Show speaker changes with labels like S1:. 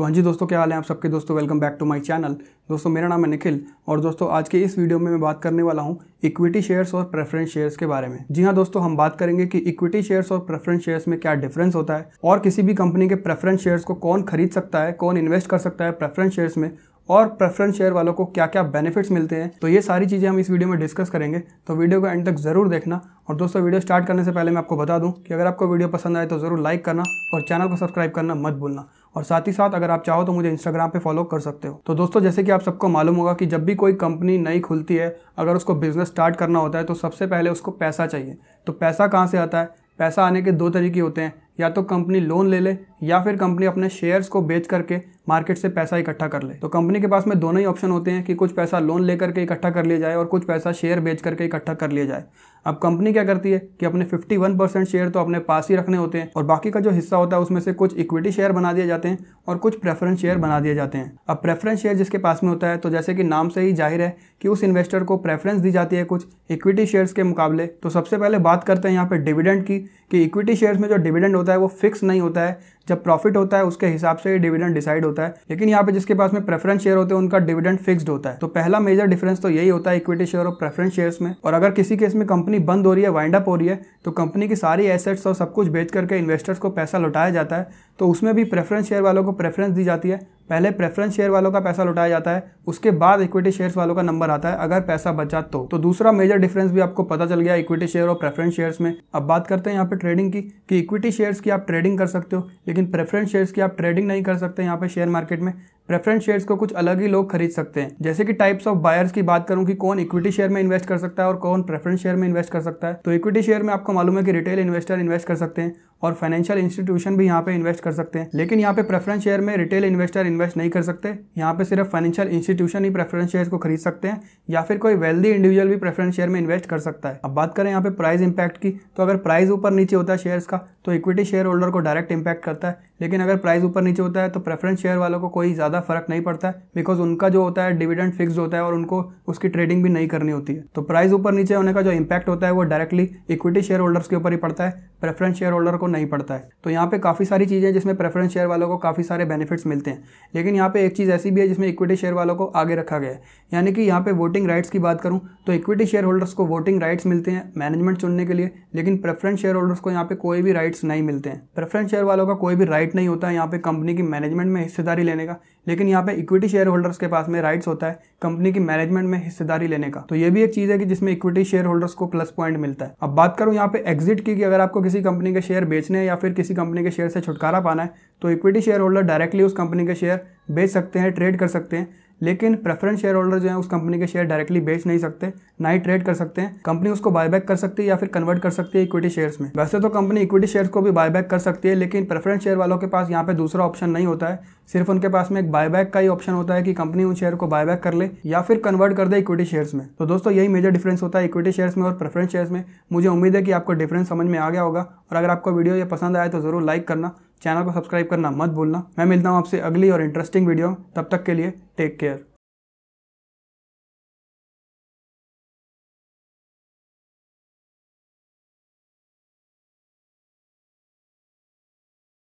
S1: तो हाँ जी दोस्तों क्या हाल है आप सबके दोस्तों welcome back to my channel दोस्तों मेरा नाम है निखिल और दोस्तों आज के इस वीडियो में मैं बात करने वाला हूँ इक्विटी शेयर्स और प्रेफरेंस शेयर्स के बारे में जी हाँ दोस्तों हम बात करेंगे कि इक्विटी शेयर्स और प्रेफरेंस शेयर्स में क्या डिफरेंस होता है और किसी भी कंपनी के प्रेफरेंस शेयर्स को कौन खरीद सकता है कौन इन्वेस्ट कर सकता है प्रेफरेंस शेयर्स में और प्रेफरेंस शेयर वालों को क्या क्या बेनिफिट्स मिलते हैं तो ये सारी चीज़ें हम इस वीडियो में डिस्कस करेंगे तो वीडियो को एंड तक ज़रूर देखना और दोस्तों वीडियो स्टार्ट करने से पहले मैं आपको बता दूं कि अगर आपको वीडियो पसंद आए तो ज़रूर लाइक करना और चैनल को सब्सक्राइब करना मत भूलना और साथ ही साथ अगर आप चाहो तो मुझे इंस्टाग्राम पे फॉलो कर सकते हो तो दोस्तों जैसे कि आप सबको मालूम होगा कि जब भी कोई कंपनी नई खुलती है अगर उसको बिजनेस स्टार्ट करना होता है तो सबसे पहले उसको पैसा चाहिए तो पैसा कहाँ से आता है पैसा आने के दो तरीके होते हैं या तो कंपनी लोन ले ले या फिर कंपनी अपने शेयर्स को बेच करके मार्केट से पैसा इकट्ठा कर ले तो कंपनी के पास में दोनों ही ऑप्शन होते हैं कि कुछ पैसा लोन लेकर के इकट्ठा कर लिया जाए और कुछ पैसा शेयर बेच करके इकट्ठा कर लिया जाए अब कंपनी क्या करती है कि अपने 51 परसेंट शेयर तो अपने पास ही रखने होते हैं और बाकी का जो हिस्सा होता है उसमें से कुछ इक्विटी शेयर बना दिए जाते हैं और कुछ प्रेफरेंस शेयर बना दिए जाते हैं अब प्रेफरेंस शेयर जिसके पास में होता है तो जैसे कि नाम से ही जाहिर है कि उस इन्वेस्टर को प्रेफरेंस दी जाती है कुछ इक्विटी शेयर्स के मुकाबले तो सबसे पहले बात करते हैं यहाँ पर डिविडेंड की कि इक्विटी शेयर्स में जो डिविडेंड होता है वो फिक्स नहीं होता है जब प्रॉफिट होता है उसके हिसाब से डिविडेंड डिसाइड होता है लेकिन यहाँ पे जिसके पास में प्रेफरेंस शेयर होते हैं उनका डिविडेंड फिक्सड होता है तो पहला मेजर डिफरेंस तो यही होता है इक्विटी शेयर और प्रेफरेंस शेयर्स में और अगर किसी केस में कंपनी बंद हो रही है वाइंड अप हो रही है तो कंपनी की सारी एसेट्स और सब कुछ बेच करके इन्वेस्टर्स को पैसा लौटाया जाता है तो उसमें भी प्रेफरेंस शेयर वालों को प्रेफरेंस दी जाती है पहले प्रेफरेंस शेयर वालों का पैसा लुटाया जाता है उसके बाद इक्विटी शेयर्स वालों का नंबर आता है अगर पैसा बचा तो तो दूसरा मेजर डिफरेंस भी आपको पता चल गया इक्विटी शेयर और प्रेफरेंस शेयर्स में अब बात करते हैं यहाँ पे ट्रेडिंग की कि इक्विटी शेयर्स की आप ट्रेडिंग कर सकते हो लेकिन प्रेफरेंस शेयर्स की आप ट्रेडिंग नहीं कर सकते यहाँ पे शेयर मार्केट में प्रेफरेंस शेयर्स को कुछ अलग ही लोग खरीद सकते हैं जैसे कि टाइप्स ऑफ बायर्स की बात करूं कि कौन इक्विटी शेयर में इन्वेस्ट कर सकता है और कौन प्रेफरेंस शेयर में इन्वेस्ट कर सकता है तो इक्विटी शेयर में आपको मालूम है कि रिटेल इन्वेस्टर इन्वेस्ट कर सकते हैं और फाइनेंशियल इंस्टीट्यूशन भी यहाँ पे इन्वेस्ट कर सकते हैं लेकिन यहाँ पे प्रेफरेंस शेयर में रिटेल इन्वेस्टर इन्वेस्ट नहीं कर सकते यहाँ पे सिर्फ फाइनेंशियल इंस्टीट्यूशन ही प्रेफरेंस शेयर को खरीद सकते हैं या फिर कोई वेल्दी इंडिविजुअल भी प्रेफरेंस शेयर में इन्वेस्ट कर सकता है अब बात करें यहाँ पे प्राइस इंपैक्ट की तो अगर प्राइस ऊपर नीचे होता है शेयर्स का तो इक्विटी शेयर होल्डर को डायरेक्ट इंपैक्ट करता है लेकिन अगर प्राइस ऊपर नीचे होता है तो प्रेफरेंस शेयर वालों को कोई ज़्यादा फर्क नहीं पड़ता है बिकॉज उनका जो होता है डिविडेंड फिक्स होता है और उनको उसकी ट्रेडिंग भी नहीं करनी होती है तो प्राइस ऊपर नीचे होने का जो इम्पैक्ट होता है वो डायरेक्टली इक्विटी शेयर होल्डर्स के ऊपर ही पड़ता है प्रेफरेंस शेयर होल्डर को नहीं पड़ता है तो यहाँ पे काफ़ी सारी चीज़ें जिसमें प्रेफरेंस शेयर वालों को काफ़ी सारे बेनिफिट्स मिलते हैं लेकिन यहाँ पे एक चीज़ ऐसी भी है जिसमें इक्विटी शेयर वालों को आगे रखा गया है यानी कि यहाँ पे वोटिंग राइट्स की बात करूँ तो इक्विटी शेयर होल्डर्स को वोटिंग राइट्स मिलते हैं मैनेजमेंट चुनने के लिए लेकिन प्रेफरेंस शेयर होल्डर्स को यहाँ पे कोई भी राइट्स नहीं मिलते हैं प्रेफरेंस शेयर वालों का कोई भी राइट राइट नहीं होता है यहाँ पे कंपनी की मैनेजमेंट में हिस्सेदारी लेने का लेकिन यहाँ पे इक्विटी शेयर होल्डर्स के पास में राइट्स होता है कंपनी की मैनेजमेंट में हिस्सेदारी लेने का तो ये भी एक चीज़ है कि जिसमें इक्विटी शेयर होल्डर्स को प्लस पॉइंट मिलता है अब बात करूँ यहाँ पे एग्जिट की कि अगर आपको किसी कंपनी के शेयर बेचने हैं या फिर किसी कंपनी के शेयर से छुटकारा पाना है तो इक्विटी शेयर होल्डर डायरेक्टली उस कंपनी के शेयर बेच सकते हैं ट्रेड कर सकते हैं लेकिन प्रेफरेंस शेयर होल्डर जो है उस कंपनी के शेयर डायरेक्टली बेच नहीं सकते ना ही ट्रेड कर सकते हैं कंपनी उसको बायबैक कर सकती है या फिर कन्वर्ट कर सकती है इक्विटी शेयर्स में वैसे तो कंपनी इक्विटी शेयर्स को भी बायबैक कर सकती है लेकिन प्रेफरेंस शेयर वालों के पास यहाँ पे दूसरा ऑप्शन नहीं होता है सिर्फ उनके पास में एक बायबैक का ही ऑप्शन होता है कि कंपनी उन शेयर को बायबैक कर ले या फिर कन्वर्ट कर दे इक्विटी शेयर्स में तो दोस्तों यही मेजर डिफरेंस होता है इक्विटी शेयर्स में और प्रेफरेंस शेयर्स में मुझे उम्मीद है कि आपको डिफरेंस समझ में आ गया होगा और अगर आपको वीडियो ये पसंद आया तो ज़रूर लाइक करना चैनल को सब्सक्राइब करना मत भूलना मैं मिलता हूँ आपसे अगली और इंटरेस्टिंग वीडियो तब तक के लिए Take care.